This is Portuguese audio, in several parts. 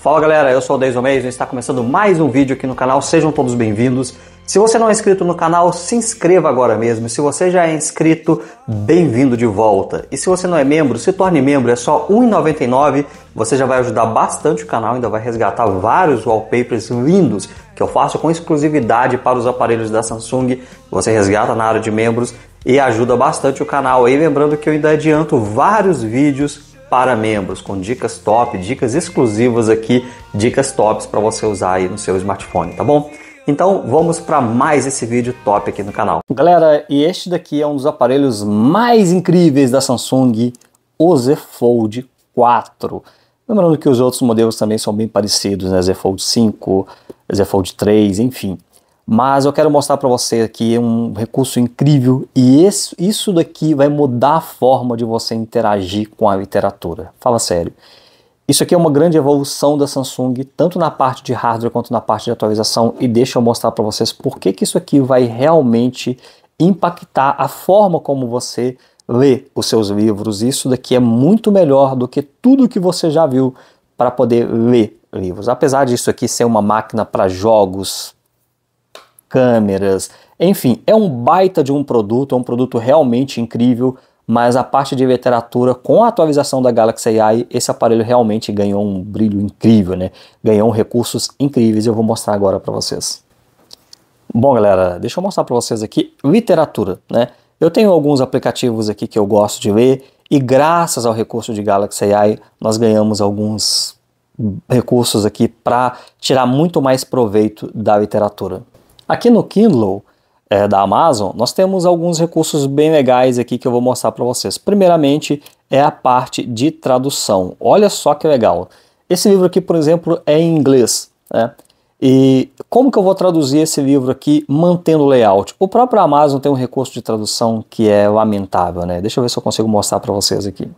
Fala galera, eu sou o Deison Mason e está começando mais um vídeo aqui no canal, sejam todos bem-vindos. Se você não é inscrito no canal, se inscreva agora mesmo. Se você já é inscrito, bem-vindo de volta. E se você não é membro, se torne membro, é só R$ 1,99. Você já vai ajudar bastante o canal, ainda vai resgatar vários wallpapers lindos que eu faço com exclusividade para os aparelhos da Samsung. Você resgata na área de membros e ajuda bastante o canal. E lembrando que eu ainda adianto vários vídeos para membros, com dicas top, dicas exclusivas aqui, dicas tops para você usar aí no seu smartphone, tá bom? Então vamos para mais esse vídeo top aqui no canal. Galera, e este daqui é um dos aparelhos mais incríveis da Samsung, o Z Fold 4. Lembrando que os outros modelos também são bem parecidos, né? Z Fold 5, Z Fold 3, enfim. Mas eu quero mostrar para você aqui um recurso incrível e esse, isso daqui vai mudar a forma de você interagir com a literatura. Fala sério. Isso aqui é uma grande evolução da Samsung, tanto na parte de hardware quanto na parte de atualização, e deixa eu mostrar para vocês por que, que isso aqui vai realmente impactar a forma como você lê os seus livros. Isso daqui é muito melhor do que tudo que você já viu para poder ler livros. Apesar disso aqui ser uma máquina para jogos, câmeras. Enfim, é um baita de um produto, é um produto realmente incrível, mas a parte de literatura, com a atualização da Galaxy AI, esse aparelho realmente ganhou um brilho incrível, né? Ganhou recursos incríveis, eu vou mostrar agora para vocês. Bom, galera, deixa eu mostrar para vocês aqui literatura, né? Eu tenho alguns aplicativos aqui que eu gosto de ler e graças ao recurso de Galaxy AI, nós ganhamos alguns recursos aqui para tirar muito mais proveito da literatura. Aqui no Kindle é, da Amazon, nós temos alguns recursos bem legais aqui que eu vou mostrar para vocês. Primeiramente, é a parte de tradução. Olha só que legal. Esse livro aqui, por exemplo, é em inglês. Né? E como que eu vou traduzir esse livro aqui mantendo o layout? O próprio Amazon tem um recurso de tradução que é lamentável, né? Deixa eu ver se eu consigo mostrar para vocês aqui.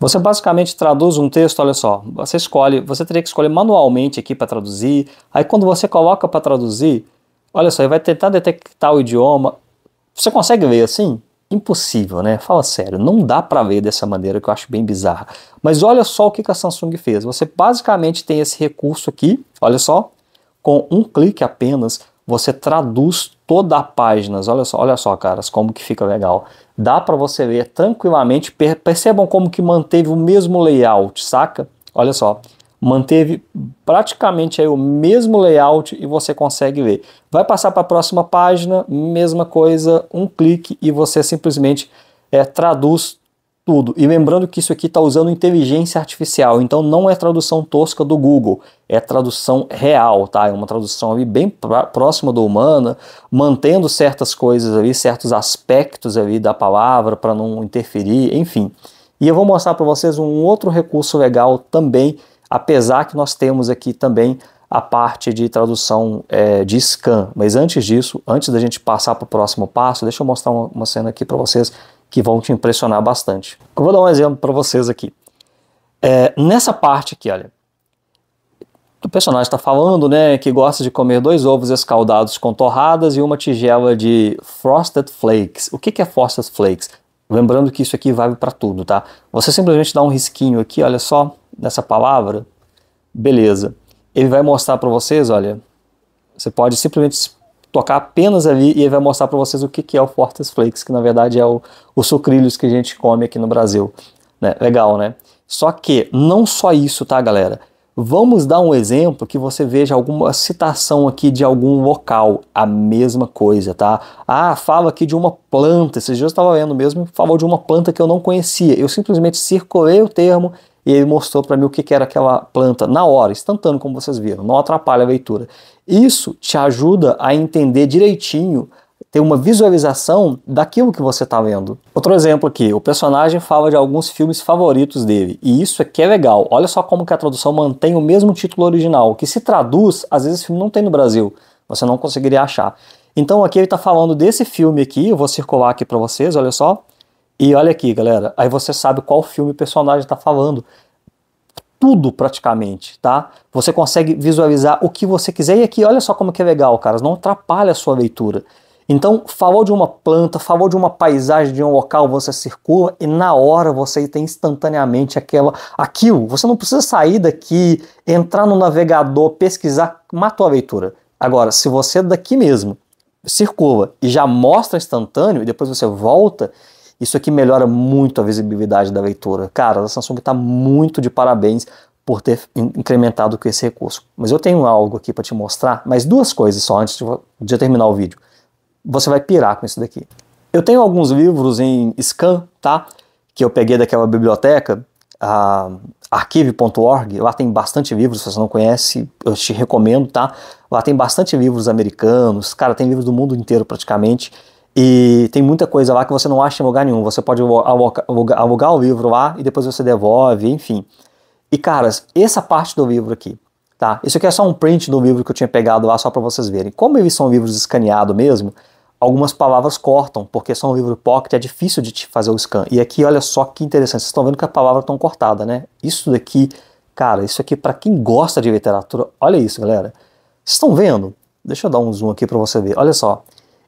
Você basicamente traduz um texto, olha só, você escolhe, você teria que escolher manualmente aqui para traduzir. Aí quando você coloca para traduzir, Olha só, ele vai tentar detectar o idioma. Você consegue ver assim? Impossível, né? Fala sério, não dá para ver dessa maneira que eu acho bem bizarra. Mas olha só o que a Samsung fez. Você basicamente tem esse recurso aqui, olha só, com um clique apenas você traduz toda a página. Olha só, olha só, caras, como que fica legal. Dá para você ver tranquilamente. Percebam como que manteve o mesmo layout, saca? Olha só, manteve praticamente aí o mesmo layout e você consegue ver. Vai passar para a próxima página, mesma coisa, um clique e você simplesmente é, traduz tudo. E lembrando que isso aqui está usando inteligência artificial, então não é tradução tosca do Google, é tradução real, tá? É uma tradução ali bem próxima do humana, mantendo certas coisas ali, certos aspectos ali da palavra para não interferir, enfim. E eu vou mostrar para vocês um outro recurso legal também, apesar que nós temos aqui também a parte de tradução é, de scan. Mas antes disso, antes da gente passar para o próximo passo, deixa eu mostrar uma, uma cena aqui para vocês que vão te impressionar bastante. Eu vou dar um exemplo para vocês aqui. É, nessa parte aqui, olha, o personagem está falando, né, que gosta de comer dois ovos escaldados com torradas e uma tigela de Frosted Flakes. O que, que é Frosted Flakes? Lembrando que isso aqui vale para tudo, tá? Você simplesmente dá um risquinho aqui, olha só, nessa palavra, beleza ele vai mostrar para vocês, olha, você pode simplesmente tocar apenas ali e ele vai mostrar para vocês o que, que é o Fortes Flakes, que na verdade é o, o sucrilhos que a gente come aqui no Brasil. Né? Legal, né? Só que não só isso, tá, galera? Vamos dar um exemplo que você veja alguma citação aqui de algum local, a mesma coisa, tá? Ah, fala aqui de uma planta. Esses dias eu estava vendo mesmo, falou de uma planta que eu não conhecia. Eu simplesmente circulei o termo e ele mostrou para mim o que, que era aquela planta na hora, instantâneo, como vocês viram, não atrapalha a leitura. Isso te ajuda a entender direitinho ter uma visualização daquilo que você está vendo. Outro exemplo aqui, o personagem fala de alguns filmes favoritos dele, e isso é que é legal. Olha só como que a tradução mantém o mesmo título original, que se traduz, às vezes esse filme não tem no Brasil, você não conseguiria achar. Então aqui ele está falando desse filme aqui, eu vou circular aqui para vocês, olha só. E olha aqui, galera, aí você sabe qual filme o personagem está falando. Tudo praticamente, tá? Você consegue visualizar o que você quiser. E aqui, olha só como que é legal, cara, não atrapalha a sua leitura. Então, falou de uma planta, falou de uma paisagem, de um local, você circula e na hora você tem instantaneamente aquela, aquilo. Você não precisa sair daqui, entrar no navegador, pesquisar, matou a leitura. Agora, se você é daqui mesmo circula e já mostra instantâneo, e depois você volta isso aqui melhora muito a visibilidade da leitura. Cara, a Samsung está muito de parabéns por ter incrementado com esse recurso. Mas eu tenho algo aqui para te mostrar, mas duas coisas só antes de terminar o vídeo. Você vai pirar com isso daqui. Eu tenho alguns livros em scan, tá? Que eu peguei daquela biblioteca, archive.org. Lá tem bastante livros, se você não conhece, eu te recomendo, tá? Lá tem bastante livros americanos, cara, tem livros do mundo inteiro praticamente. E tem muita coisa lá que você não acha em lugar nenhum. Você pode alugar, alugar o livro lá e depois você devolve, enfim. E caras, essa parte do livro aqui, tá? Isso aqui é só um print do livro que eu tinha pegado lá só para vocês verem. Como eles são livros escaneados mesmo, algumas palavras cortam, porque são um livro pocket, é difícil de fazer o scan. E aqui, olha só que interessante, vocês estão vendo que a palavra estão cortada, né? Isso daqui, cara, isso aqui para quem gosta de literatura, olha isso, galera. Vocês estão vendo? Deixa eu dar um zoom aqui para você ver. Olha só.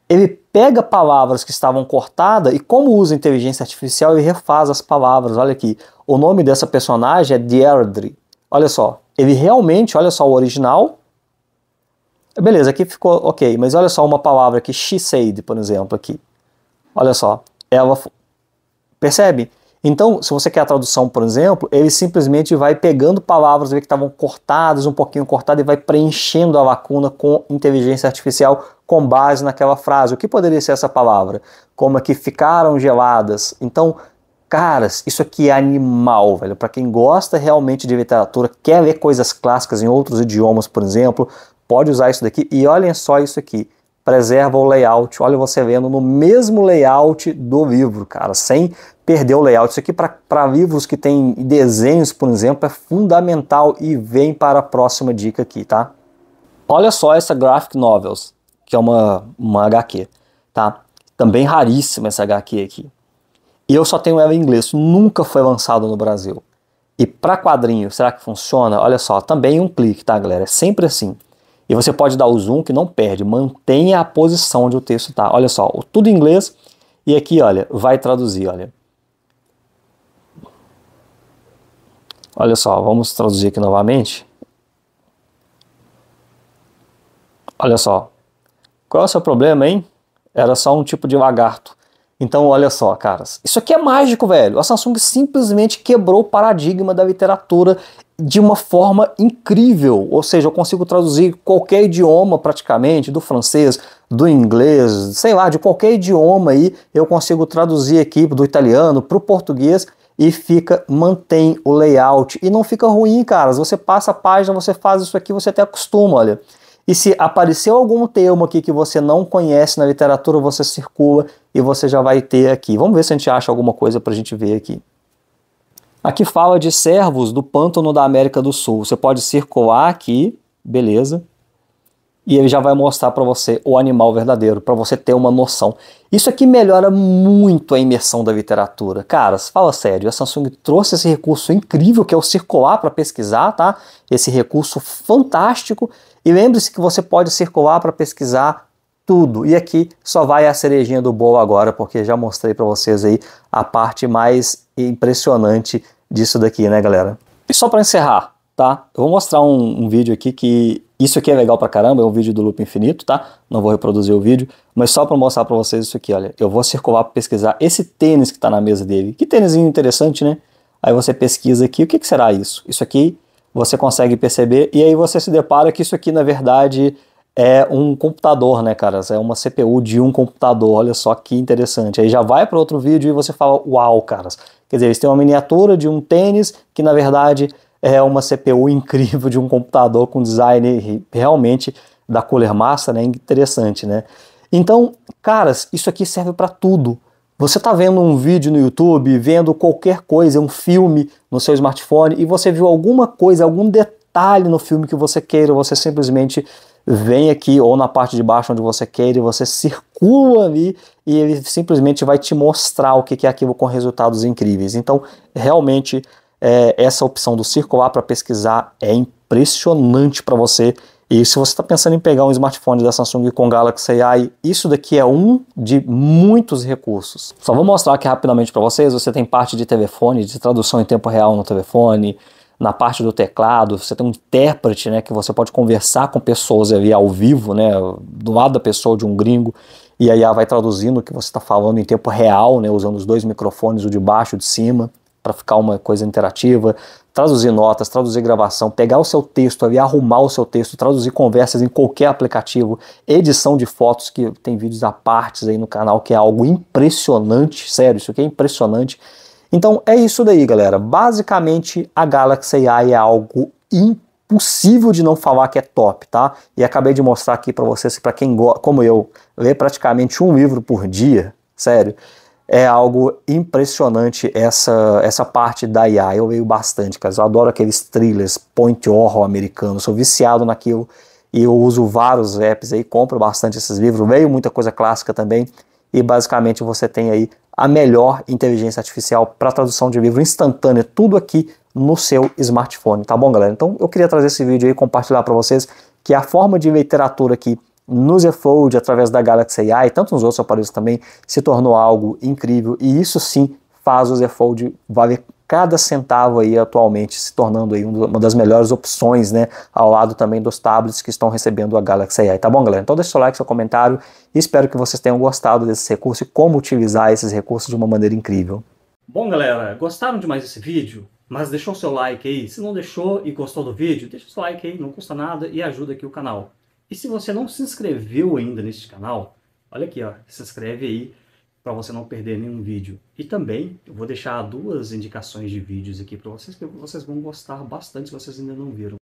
Ele pega palavras que estavam cortadas e, como usa inteligência artificial, ele refaz as palavras. Olha aqui, o nome dessa personagem é Deirdre. Olha só, ele realmente, olha só o original. Beleza, aqui ficou ok, mas olha só uma palavra aqui, she said, por exemplo, aqui. Olha só, ela. Percebe? Então, se você quer a tradução, por exemplo, ele simplesmente vai pegando palavras que estavam cortadas, um pouquinho cortadas, e vai preenchendo a lacuna com inteligência artificial com base naquela frase. O que poderia ser essa palavra? Como é que ficaram geladas. Então, caras, isso aqui é animal, velho. Para quem gosta realmente de literatura, quer ler coisas clássicas em outros idiomas, por exemplo, pode usar isso daqui. E olhem só isso aqui preserva o layout. Olha você vendo no mesmo layout do livro, cara, sem perder o layout. Isso aqui para livros que tem desenhos, por exemplo, é fundamental e vem para a próxima dica aqui, tá? Olha só essa graphic novels que é uma, uma HQ, tá? Também raríssima essa HQ aqui. E eu só tenho ela em inglês, nunca foi lançado no Brasil. E para quadrinho, será que funciona? Olha só, também um clique, tá, galera? É sempre assim. E você pode dar o zoom que não perde, mantenha a posição onde o texto tá. Olha só, tudo em inglês e aqui, olha, vai traduzir, olha. Olha só, vamos traduzir aqui novamente. Olha só. Qual é o seu problema, hein? Era só um tipo de lagarto. Então, olha só, caras. Isso aqui é mágico, velho. A Samsung simplesmente quebrou o paradigma da literatura de uma forma incrível. Ou seja, eu consigo traduzir qualquer idioma praticamente, do francês, do inglês, sei lá, de qualquer idioma aí, eu consigo traduzir aqui do italiano para o português e fica, mantém o layout. E não fica ruim, caras. Você passa a página, você faz isso aqui, você até acostuma, olha. E se apareceu algum termo aqui que você não conhece na literatura, você circula e você já vai ter aqui. Vamos ver se a gente acha alguma coisa para a gente ver aqui. Aqui fala de servos do pântano da América do Sul. Você pode circular aqui, beleza. E ele já vai mostrar para você o animal verdadeiro, para você ter uma noção. Isso aqui melhora muito a imersão da literatura. Caras, fala sério, a Samsung trouxe esse recurso incrível que é o circular para pesquisar, tá? Esse recurso fantástico e lembre-se que você pode circular para pesquisar tudo. E aqui só vai a cerejinha do bolo agora, porque já mostrei para vocês aí a parte mais impressionante disso daqui, né, galera? E só para encerrar, tá? Eu vou mostrar um, um, vídeo aqui que isso aqui é legal para caramba, é um vídeo do loop infinito, tá? Não vou reproduzir o vídeo, mas só para mostrar para vocês isso aqui, olha. Eu vou circular para pesquisar esse tênis que tá na mesa dele. Que tênisinho interessante, né? Aí você pesquisa aqui, o que, que será isso? Isso aqui você consegue perceber, e aí você se depara que isso aqui, na verdade, é um computador, né, cara? É uma CPU de um computador, olha só que interessante. Aí já vai para outro vídeo e você fala, uau, caras. Quer dizer, eles têm uma miniatura de um tênis que, na verdade, é uma CPU incrível de um computador com design realmente da cooler massa, né? Interessante, né? Então, caras, isso aqui serve para tudo você está vendo um vídeo no YouTube, vendo qualquer coisa, um filme no seu smartphone e você viu alguma coisa, algum detalhe no filme que você queira, você simplesmente vem aqui ou na parte de baixo onde você queira e você circula ali e ele simplesmente vai te mostrar o que é aquilo com resultados incríveis. Então, realmente, é, essa opção do circular para pesquisar é impressionante para você e se você está pensando em pegar um smartphone da Samsung com Galaxy AI, isso daqui é um de muitos recursos. Só vou mostrar aqui rapidamente para vocês. Você tem parte de telefone, de tradução em tempo real no telefone, na parte do teclado, você tem um intérprete, né, que você pode conversar com pessoas ali ao vivo, né, do lado da pessoa, de um gringo, e aí ela vai traduzindo o que você está falando em tempo real, né, usando os dois microfones, o de baixo e o de cima para ficar uma coisa interativa, traduzir notas, traduzir gravação, pegar o seu texto ali, arrumar o seu texto, traduzir conversas em qualquer aplicativo, edição de fotos, que tem vídeos a partes aí no canal, que é algo impressionante, sério, isso aqui é impressionante. Então é isso daí, galera. Basicamente, a Galaxy AI é algo impossível de não falar que é top, tá? E acabei de mostrar aqui para vocês para quem, como eu, lê praticamente um livro por dia, sério, é algo impressionante essa, essa parte da IA. Eu leio bastante, cara. Eu adoro aqueles thrillers point horror americanos. Sou viciado naquilo e eu uso vários apps aí, compro bastante esses livros, leio muita coisa clássica também. E basicamente você tem aí a melhor inteligência artificial para tradução de livro instantânea, tudo aqui no seu smartphone, tá bom, galera? Então eu queria trazer esse vídeo aí compartilhar para vocês que a forma de literatura aqui no Z Fold, através da Galaxy AI e tantos outros aparelhos também, se tornou algo incrível e isso sim faz o Z Fold valer cada centavo aí atualmente, se tornando aí uma das melhores opções, né, ao lado também dos tablets que estão recebendo a Galaxy AI, tá bom galera? Então deixa seu like, seu comentário e espero que vocês tenham gostado desse recurso e como utilizar esses recursos de uma maneira incrível. Bom galera, gostaram demais desse vídeo? Mas deixou seu like aí. Se não deixou e gostou do vídeo, deixa seu like aí, não custa nada e ajuda aqui o canal. E se você não se inscreveu ainda neste canal, olha aqui, ó, se inscreve aí para você não perder nenhum vídeo. E também eu vou deixar duas indicações de vídeos aqui para vocês que vocês vão gostar bastante se vocês ainda não viram.